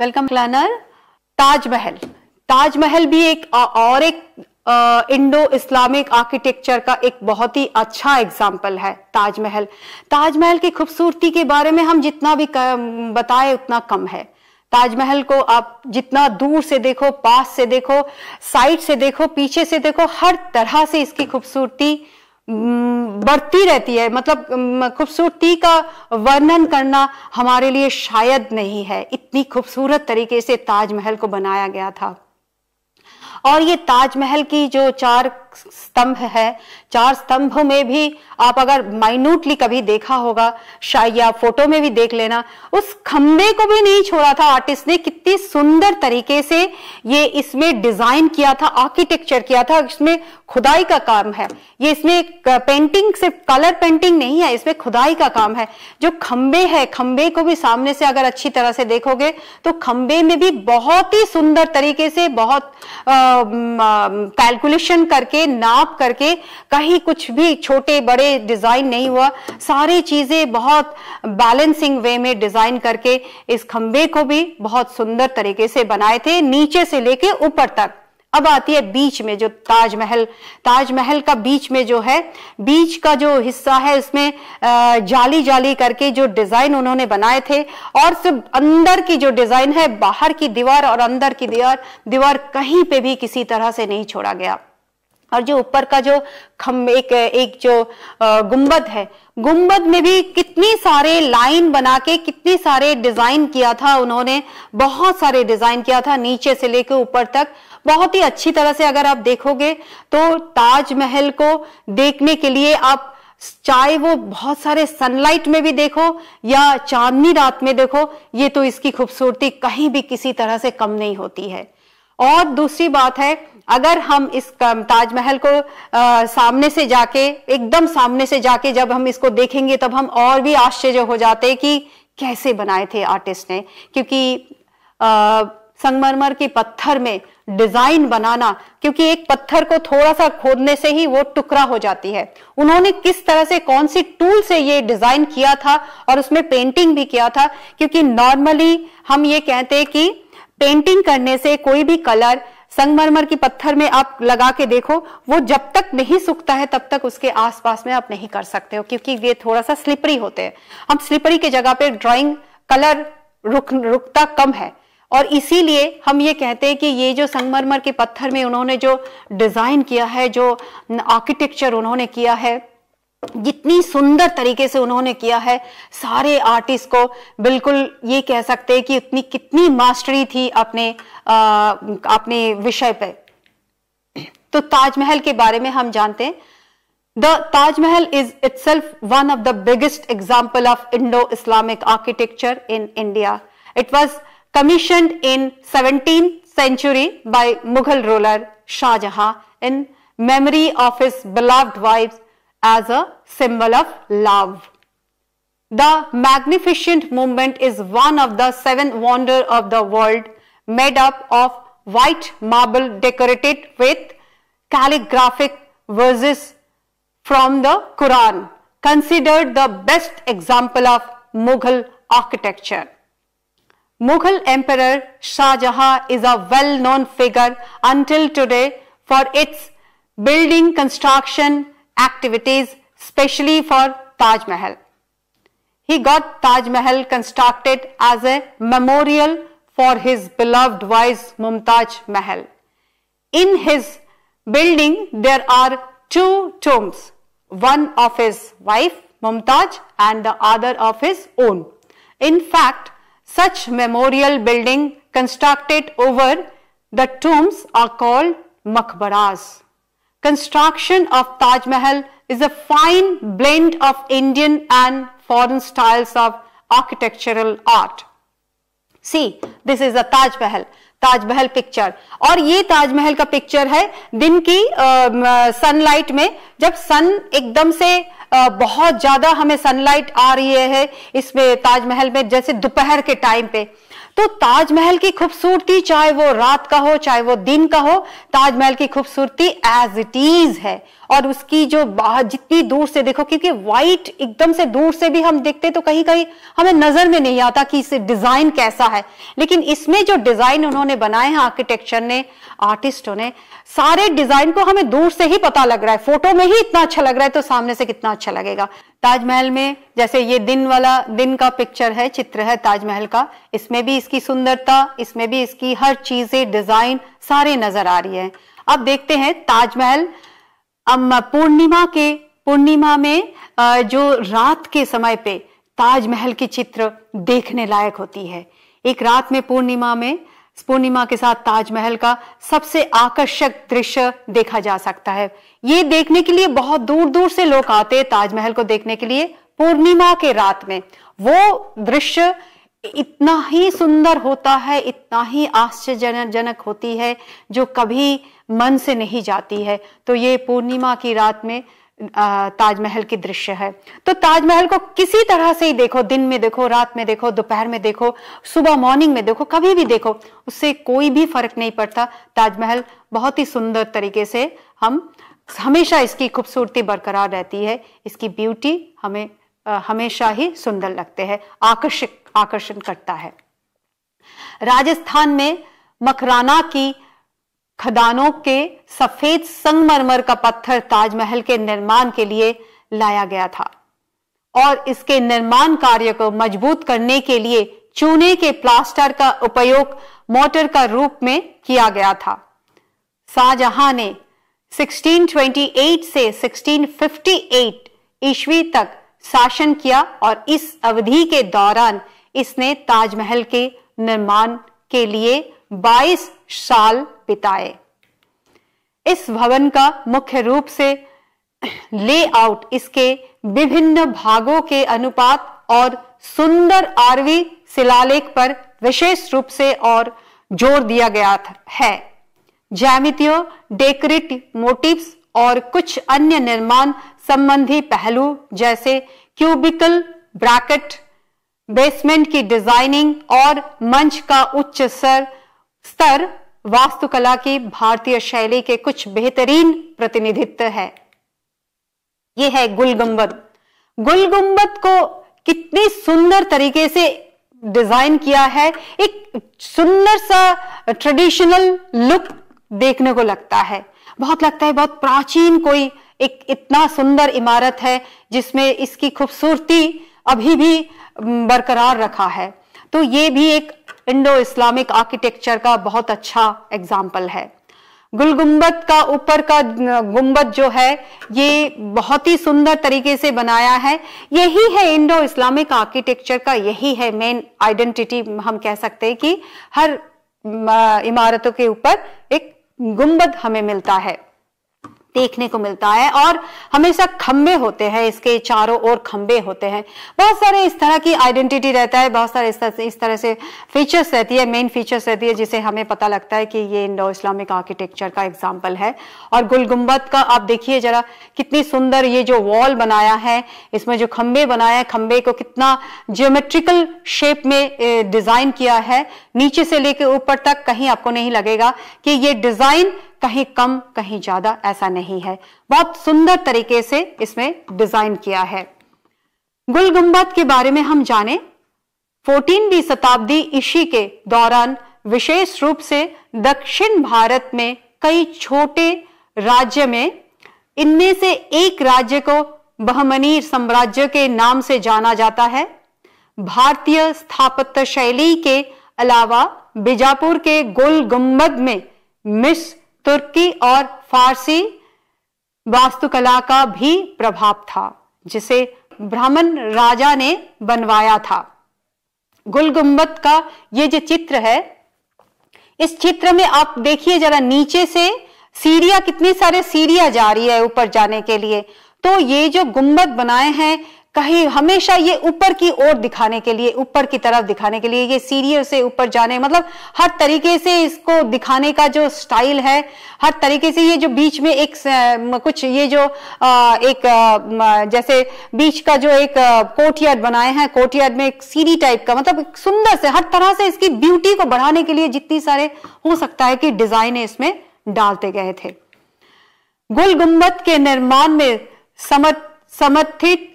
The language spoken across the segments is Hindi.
वेलकम प्लानर ताजमहल ताजमहल भी एक और एक इंडो इस्लामिक आर्किटेक्चर का एक बहुत ही अच्छा एग्जाम्पल है ताजमहल ताजमहल की खूबसूरती के बारे में हम जितना भी बताए उतना कम है ताजमहल को आप जितना दूर से देखो पास से देखो साइड से देखो पीछे से देखो हर तरह से इसकी खूबसूरती हम्म, बढ़ती रहती है मतलब खूबसूरती का वर्णन करना हमारे लिए शायद नहीं है इतनी खूबसूरत तरीके से ताजमहल को बनाया गया था और ये ताजमहल की जो चार स्तंभ है चार स्तंभों में भी आप अगर माइन्यूटली कभी देखा होगा शायद या फोटो में भी देख लेना उस खंबे को भी नहीं छोड़ा था आर्टिस्ट ने कितनी सुंदर तरीके से ये इसमें डिजाइन किया था आर्किटेक्चर किया था इसमें खुदाई का काम है ये इसमें पेंटिंग सिर्फ कलर पेंटिंग नहीं है इसमें खुदाई का काम है जो खंबे है खंबे को भी सामने से अगर अच्छी तरह से देखोगे तो खंबे में भी बहुत ही सुंदर तरीके से बहुत कैलकुलेशन करके नाप करके कहीं कुछ भी छोटे बड़े डिजाइन नहीं हुआ सारी चीजें बहुत बैलेंसिंग वे में डिजाइन करके इस खंबे को भी बहुत सुंदर तरीके से बनाए थे नीचे से लेके ऊपर तक अब आती है बीच में जो ताजमहल ताजमहल का बीच में जो है बीच का जो हिस्सा है उसमें जाली जाली करके जो डिजाइन उन्होंने बनाए थे और सिर्फ अंदर की जो डिजाइन है बाहर की दीवार और अंदर की दीवार दीवार कहीं पे भी किसी तरह से नहीं छोड़ा गया और जो ऊपर का जो खम एक एक जो गुंबद है गुंबद में भी कितनी सारे लाइन बना के कितने सारे डिजाइन किया था उन्होंने बहुत सारे डिजाइन किया था नीचे से लेकर ऊपर तक बहुत ही अच्छी तरह से अगर आप देखोगे तो ताजमहल को देखने के लिए आप चाहे वो बहुत सारे सनलाइट में भी देखो या चांदनी रात में देखो ये तो इसकी खूबसूरती कहीं भी किसी तरह से कम नहीं होती है और दूसरी बात है अगर हम इस ताजमहल को आ, सामने से जाके एकदम सामने से जाके जब हम इसको देखेंगे तब हम और भी आश्चर्य हो जाते कि कैसे बनाए थे आर्टिस्ट ने क्योंकि आ, संगमरमर के पत्थर में डिजाइन बनाना क्योंकि एक पत्थर को थोड़ा सा खोदने से ही वो टुकड़ा हो जाती है उन्होंने किस तरह से कौन सी टूल से ये डिजाइन किया था और उसमें पेंटिंग भी किया था क्योंकि नॉर्मली हम ये कहते हैं कि पेंटिंग करने से कोई भी कलर संगमरमर की पत्थर में आप लगा के देखो वो जब तक नहीं सूखता है तब तक उसके आसपास में आप नहीं कर सकते हो क्योंकि ये थोड़ा सा स्लिपरी होते हैं हम स्लिपरी के जगह पे ड्राइंग कलर रुक रुकता कम है और इसीलिए हम ये कहते हैं कि ये जो संगमरमर के पत्थर में उन्होंने जो डिजाइन किया है जो आर्किटेक्चर उन्होंने किया है जितनी सुंदर तरीके से उन्होंने किया है सारे आर्टिस्ट को बिल्कुल ये कह सकते हैं कि उतनी कितनी मास्टरी थी अपने आ, अपने विषय पे तो ताजमहल के बारे में हम जानते हैं the Taj Mahal is itself one of the biggest example of Indo Islamic architecture in India it was commission in seventeen century by Mughal ruler Shah Jahan in memory of his beloved wife as a symbol of love. The Magnificent monument is one of the seven wonders of the world made up of white marble decorated with calligraphic verses from the Quran, considered the best example of Mughal architecture. Mughal Emperor Shah Jahan is a well-known figure until today for its building construction activities specially for Taj Mahal. He got Taj Mahal constructed as a memorial for his beloved wife Mumtaj Mahal. In his building there are two tombs, one of his wife Mumtaj and the other of his own. In fact, such memorial building constructed over the tombs are called makbaras. Construction of Taj Mahal is a fine blend of Indian and foreign styles of architectural art. See, this is a Taj Mahal. Taj Mahal picture और ये ताजमहल का पिक्चर है दिन की सनलाइट में जब सन एकदम से आ, बहुत ज्यादा हमें सनलाइट आ रही है इसमें ताजमहल में जैसे दोपहर के टाइम पे तो ताजमहल की खूबसूरती चाहे वो रात का हो चाहे वो दिन का हो ताजमहल की खूबसूरती एज इट इज है और उसकी जो जितनी दूर से देखो क्योंकि व्हाइट एकदम से दूर से भी हम देखते तो कहीं कहीं हमें नजर में नहीं आता कि इसे डिजाइन कैसा है लेकिन इसमें जो डिजाइन उन्होंने बनाए हैं आर्किटेक्चर ने आर्टिस्टों ने सारे डिजाइन को हमें दूर से ही पता लग रहा है फोटो में ही इतना अच्छा लग रहा है तो सामने से कितना अच्छा लगेगा ताजमहल में जैसे ये दिन वाला दिन का पिक्चर है चित्र है ताजमहल का इसमें भी इसकी सुंदरता इसमें भी इसकी हर चीजें डिजाइन सारे नजर आ रही है अब देखते हैं ताजमहल अब पूर्णिमा के पूर्णिमा में जो रात के समय पे ताजमहल की चित्र देखने लायक होती है एक रात में पूर्णिमा में पूर्णिमा के साथ ताजमहल का सबसे आकर्षक दृश्य देखा जा सकता है ये देखने के लिए बहुत दूर दूर से लोग आते हैं ताजमहल को देखने के लिए पूर्णिमा के रात में वो दृश्य इतना ही सुंदर होता है इतना ही आश्चर्यजनक होती है जो कभी मन से नहीं जाती है तो ये पूर्णिमा की रात में ताजमहल की दृश्य है तो ताजमहल को किसी तरह से ही देखो दिन में देखो रात में देखो दोपहर में देखो सुबह मॉर्निंग में देखो कभी भी देखो उससे कोई भी फर्क नहीं पड़ता ताजमहल बहुत ही सुंदर तरीके से हम हमेशा इसकी खूबसूरती बरकरार रहती है इसकी ब्यूटी हमें हमेशा ही सुंदर लगते हैं आकर्षक आकर्षण करता है राजस्थान में मकराना की खदानों के सफेद संगमरमर का पत्थर ताजमहल के निर्माण के लिए लाया गया था और इसके निर्माण कार्य को मजबूत करने के लिए चूने के प्लास्टर का उपयोग मोटर का रूप में किया गया था शाहजहां ने 1628 से 1658 ईस्वी तक शासन किया और इस अवधि के दौरान इसने ताजमहल के निर्माण के लिए 22 साल पिताए इस भवन का मुख्य रूप से लेआउट इसके विभिन्न भागों के अनुपात और सुंदर आरवी शिलालेख पर विशेष रूप से और जोर दिया गया है जैमितियों डेकोरेट मोटिव्स और कुछ अन्य निर्माण संबंधी पहलू जैसे क्यूबिकल ब्रैकेट बेसमेंट की डिजाइनिंग और मंच का उच्च स्तर वास्तुकला की भारतीय शैली के कुछ बेहतरीन प्रतिनिधित्व है यह है गुल गुलगुंबद को कितने सुंदर तरीके से डिजाइन किया है एक सुंदर सा ट्रेडिशनल लुक देखने को लगता है बहुत लगता है बहुत प्राचीन कोई एक इतना सुंदर इमारत है जिसमें इसकी खूबसूरती अभी भी बरकरार रखा है तो ये भी एक इंडो इस्लामिक आर्किटेक्चर का बहुत अच्छा एग्जाम्पल है गुल का ऊपर का गुम्बद जो है ये बहुत ही सुंदर तरीके से बनाया है यही है इंडो इस्लामिक आर्किटेक्चर का यही है मेन आइडेंटिटी हम कह सकते हैं कि हर इमारतों के ऊपर एक गुम्बद हमें मिलता है देखने को मिलता है और हमेशा खंबे होते हैं इसके चारों ओर खंबे होते हैं बहुत सारे इस तरह की आइडेंटिटी रहता है बहुत सारे इस तरह से फीचर्स रहती है मेन फीचर्स रहती है जिसे हमें पता लगता है कि ये इंडो इस्लामिक आर्किटेक्चर का एग्जाम्पल है और गुलगुम्बद का आप देखिए जरा कितनी सुंदर ये जो वॉल बनाया है इसमें जो खंबे बनाया है खंबे को कितना जियोमेट्रिकल शेप में डिजाइन किया है नीचे से लेकर ऊपर तक कहीं आपको नहीं लगेगा कि ये डिजाइन कहीं कम कहीं ज्यादा ऐसा नहीं है बहुत सुंदर तरीके से इसमें डिजाइन किया है गुल गुंबद के बारे में हम जाने फोर्टीनवी शताब्दी ईशी के दौरान विशेष रूप से दक्षिण भारत में कई छोटे राज्य में इनमें से एक राज्य को बहमनी साम्राज्य के नाम से जाना जाता है भारतीय स्थापत्य शैली के अलावा बीजापुर के गोल गुम्बद में मिस तुर्की और फारसी वास्तुकला का भी प्रभाव था जिसे ब्राह्मण राजा ने बनवाया था गुल गुंबद का ये जो चित्र है इस चित्र में आप देखिए जरा नीचे से सीढ़िया कितनी सारे सीढ़िया जा रही है ऊपर जाने के लिए तो ये जो गुम्बद बनाए हैं कहीं हमेशा ये ऊपर की ओर दिखाने के लिए ऊपर की तरफ दिखाने के लिए ये सीरियल से ऊपर जाने मतलब हर तरीके से इसको दिखाने का जो स्टाइल है हर तरीके से ये जो बीच में एक कुछ ये जो एक जैसे बीच का जो एक कोर्टयार्ड बनाए हैं कोर्टयार्ड में एक सीढ़ी टाइप का मतलब सुंदर से हर तरह से इसकी ब्यूटी को बढ़ाने के लिए जितनी सारे हो सकता है कि डिजाइन इसमें डालते गए थे गुल गुम्बद के निर्माण में समर्थित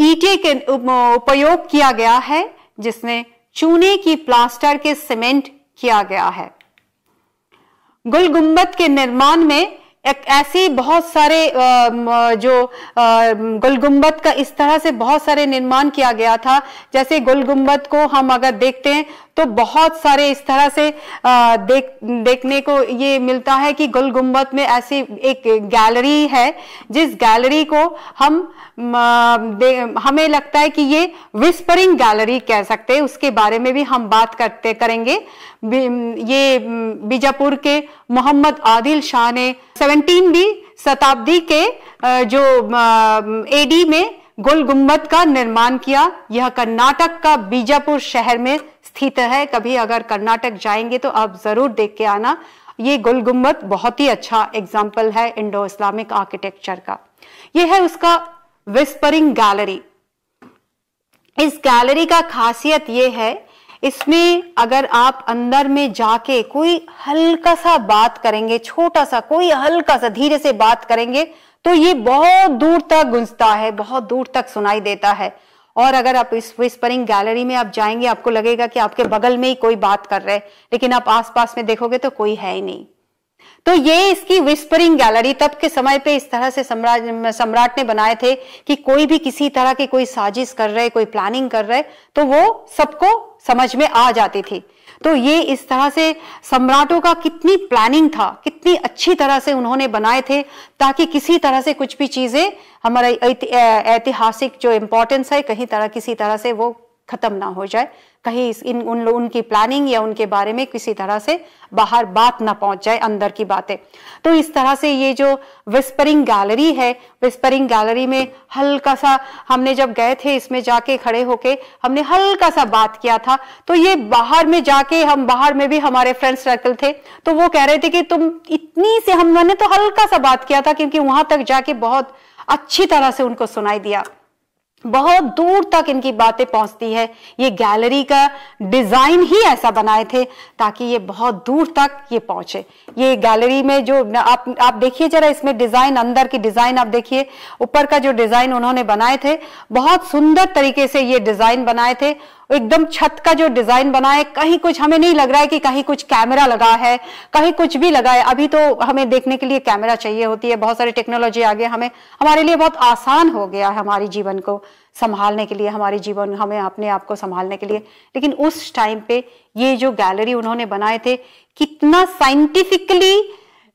ईटे के उपयोग किया गया है जिसमें चूने की प्लास्टर के सीमेंट किया गया है गुल गुम्बद के निर्माण में एक ऐसी बहुत सारे जो गुल गुम्बद का इस तरह से बहुत सारे निर्माण किया गया था जैसे गुल गुम्बद को हम अगर देखते हैं तो बहुत सारे इस तरह से देख देखने को ये मिलता है कि गुल गुम्बद में ऐसी एक गैलरी है जिस गैलरी को हम हमें लगता है कि ये विस्परिंग गैलरी कह सकते हैं उसके बारे में भी हम बात करते करेंगे ये बीजापुर के मोहम्मद आदिल शाह ने बी शताब्दी के जो एडी में गोल गुम्बद का निर्माण किया यह कर्नाटक का बीजापुर शहर में स्थित है कभी अगर कर्नाटक जाएंगे तो आप जरूर देख के आना ये गुल गुम्बद बहुत ही अच्छा एग्जाम्पल है इंडो इस्लामिक आर्किटेक्चर का ये है उसका विस्परिंग गैलरी इस गैलरी का खासियत ये है इसमें अगर आप अंदर में जाके कोई हल्का सा बात करेंगे छोटा सा कोई हल्का सा धीरे से बात करेंगे तो ये बहुत दूर तक गुंजता है बहुत दूर तक सुनाई देता है और अगर आप इस विस्परिंग गैलरी में आप जाएंगे आपको लगेगा कि आपके बगल में ही कोई बात कर रहे हैं लेकिन आप आसपास में देखोगे तो कोई है ही नहीं तो ये इसकी विस्परिंग गैलरी तब के समय पे इस तरह से सम्राट सम्राट ने बनाए थे कि कोई भी किसी तरह की कोई साजिश कर रहे कोई प्लानिंग कर रहे तो वो सबको समझ में आ जाती थी तो ये इस तरह से सम्राटों का कितनी प्लानिंग था कितनी अच्छी तरह से उन्होंने बनाए थे ताकि किसी तरह से कुछ भी चीजें हमारा ऐतिहासिक जो इम्पोर्टेंस है कहीं तरह किसी तरह से वो ख़त्म ना हो जाए कहीं इस इन उन उनकी प्लानिंग या उनके बारे में किसी तरह से बाहर बात ना पहुंच जाए अंदर की बातें तो इस तरह से ये जो विस्परिंग गैलरी है विस्परिंग गैलरी में हल्का सा हमने जब गए थे इसमें जाके खड़े होके हमने हल्का सा बात किया था तो ये बाहर में जाके हम बाहर में भी हमारे फ्रेंड सर्कल थे तो वो कह रहे थे कि तुम इतनी से हमने तो हल्का सा बात किया था क्योंकि वहां तक जाके बहुत अच्छी तरह से उनको सुनाई दिया बहुत दूर तक इनकी बातें पहुंचती है ये गैलरी का डिजाइन ही ऐसा बनाए थे ताकि ये बहुत दूर तक ये पहुंचे ये गैलरी में जो आप आप देखिए जरा इसमें डिजाइन अंदर की डिजाइन आप देखिए ऊपर का जो डिजाइन उन्होंने बनाए थे बहुत सुंदर तरीके से ये डिजाइन बनाए थे एकदम छत का जो डिजाइन बना है कहीं कुछ हमें नहीं लग रहा है कि कहीं कुछ कैमरा लगा है कहीं कुछ भी लगा है अभी तो हमें देखने के लिए कैमरा चाहिए होती है बहुत सारी टेक्नोलॉजी आ गया हमें हमारे लिए बहुत आसान हो गया है हमारे जीवन को संभालने के लिए हमारे जीवन हमें अपने आप को संभालने के लिए लेकिन उस टाइम पे ये जो गैलरी उन्होंने बनाए थे कितना साइंटिफिकली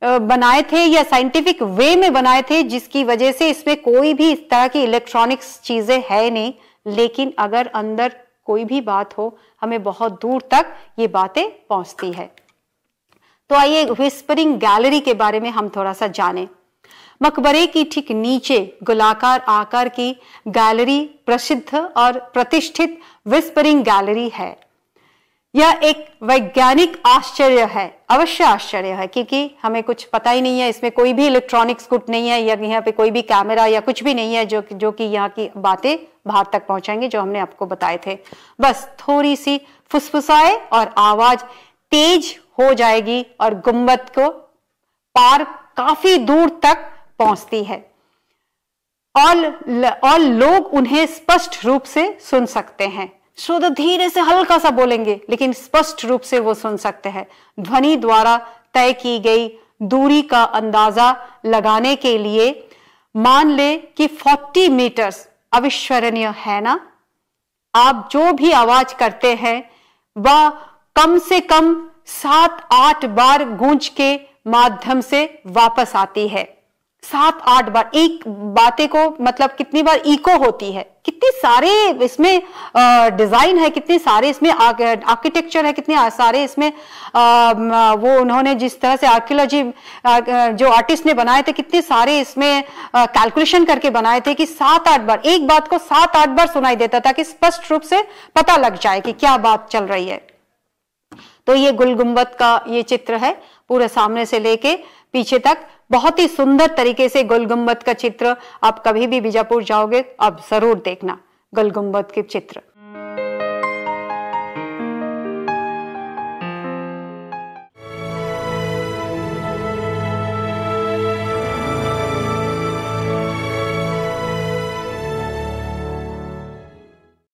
बनाए थे या साइंटिफिक वे में बनाए थे जिसकी वजह से इसमें कोई भी इस तरह की इलेक्ट्रॉनिक्स चीजें है नहीं लेकिन अगर अंदर कोई भी बात हो हमें बहुत दूर तक ये बातें पहुंचती है तो आइए विस्परिंग गैलरी के बारे में हम थोड़ा सा जानें मकबरे की ठीक नीचे गोलाकार आकार की गैलरी प्रसिद्ध और प्रतिष्ठित विस्परिंग गैलरी है यह एक वैज्ञानिक आश्चर्य है अवश्य आश्चर्य है क्योंकि हमें कुछ पता ही नहीं है इसमें कोई भी इलेक्ट्रॉनिक्स गुट नहीं है या यहाँ पे कोई भी कैमरा या कुछ भी नहीं है जो जो कि यहाँ की बातें बाहर तक पहुंचाएंगे जो हमने आपको बताए थे बस थोड़ी सी फुसफुसाए और आवाज तेज हो जाएगी और गुम्बद को पार काफी दूर तक पहुंचती है और, और लोग उन्हें स्पष्ट रूप से सुन सकते हैं श्रोता धीरे से हल्का सा बोलेंगे लेकिन स्पष्ट रूप से वो सुन सकते हैं ध्वनि द्वारा तय की गई दूरी का अंदाजा लगाने के लिए मान ले कि 40 मीटर्स अविश्वरणीय है ना आप जो भी आवाज करते हैं वह कम से कम सात आठ बार गूंज के माध्यम से वापस आती है सात आठ बार एक बातें को मतलब कितनी बार इको होती है कितने सारे इसमें डिजाइन है कितने सारे इसमें आर्किटेक्चर है कितने सारे इसमें आ, वो उन्होंने जिस तरह से आर्कियोलॉजी जो आर्टिस्ट ने बनाए थे कितने सारे इसमें कैलकुलेशन करके बनाए थे कि सात आठ बार एक बात को सात आठ बार सुनाई देता था कि स्पष्ट रूप से पता लग जाए कि क्या बात चल रही है तो ये गुल का ये चित्र है पूरे सामने से लेके पीछे तक बहुत ही सुंदर तरीके से गोल का चित्र आप कभी भी बीजापुर जाओगे आप जरूर देखना गोल के चित्र